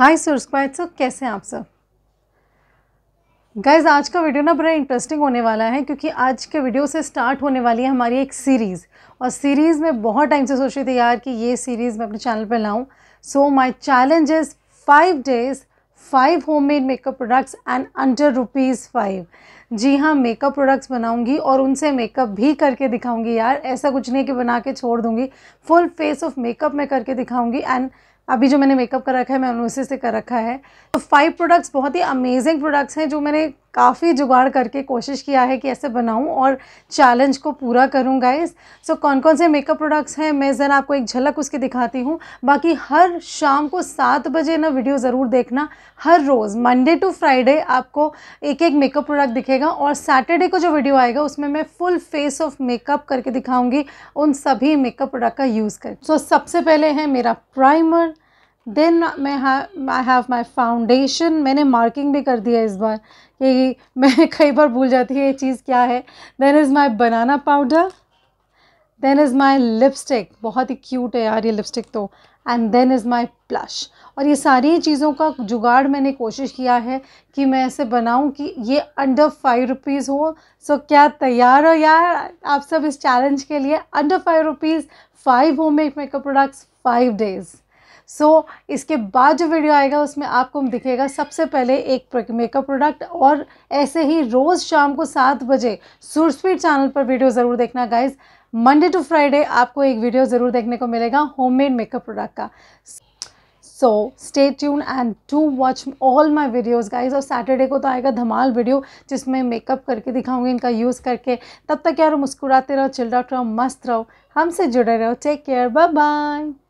hi sir स्क्वाइट sir कैसे हैं आप सर गाइज आज का वीडियो ना बड़ा इंटरेस्टिंग होने वाला है क्योंकि आज के वीडियो से स्टार्ट होने वाली है हमारी एक सीरीज़ और सीरीज़ में बहुत टाइम से सोच रही थी यार कि ये सीरीज़ मैं अपने चैनल पर लाऊं so my challenge is five days five homemade makeup products and under rupees five जी हाँ मेकअप प्रोडक्ट्स बनाऊंगी और उनसे मेकअप भी करके दिखाऊंगी यार ऐसा कुछ नहीं कि बना के छोड़ दूंगी फुल फेस ऑफ मेकअप मैं करके दिखाऊंगी एंड अभी जो मैंने मेकअप कर रखा है मैं उनसे से कर रखा है तो फाइव प्रोडक्ट्स बहुत ही अमेजिंग प्रोडक्ट्स हैं जो मैंने काफ़ी जुगाड़ करके कोशिश किया है कि ऐसे बनाऊं और चैलेंज को पूरा करूं गाइस सो so, कौन कौन से मेकअप प्रोडक्ट्स हैं मैं ज़रा आपको एक झलक उसकी दिखाती हूँ बाकी हर शाम को सात बजे ना वीडियो ज़रूर देखना हर रोज़ मंडे टू फ्राइडे आपको एक एक मेकअप प्रोडक्ट दिखेगा और सैटरडे को जो वीडियो आएगा उसमें मैं फुल फेस ऑफ मेकअप करके दिखाऊँगी उन सभी मेकअप प्रोडक्ट का यूज़ कर सो so, सबसे पहले है मेरा प्राइमर देन मैं आई हैव माई फाउंडेशन मैंने मार्किंग भी कर दिया इस बार कि मैं कई बार भूल जाती है ये चीज़ क्या है then is my banana powder then is my lipstick बहुत ही क्यूट है यार ये लिपस्टिक तो and then is my blush और ये सारी चीज़ों का जुगाड़ मैंने कोशिश किया है कि मैं ऐसे बनाऊं कि ये अंडर फाइव रुपीज़ हो सो क्या तैयार हो यार आप सब इस चैलेंज के लिए under five rupees five home make makeup products five days so so, इसके बाद जो वीडियो आएगा उसमें आपको दिखेगा सबसे पहले एक मेकअप प्रोडक्ट और ऐसे ही रोज़ शाम को सात बजे सुरस्वीट चैनल पर वीडियो ज़रूर देखना गाइज़ मंडे टू फ्राइडे आपको एक वीडियो ज़रूर देखने को मिलेगा होममेड मेकअप प्रोडक्ट का so stay tuned and to watch all my videos guys और सैटरडे को तो आएगा धमाल वीडियो जिसमें मेकअप करके दिखाऊंगी इनका यूज़ करके तब तक यार मुस्कुराते रहो चिल्ड्राउट रहो मस्त रहो हमसे जुड़े रहो टेक केयर बाय बाय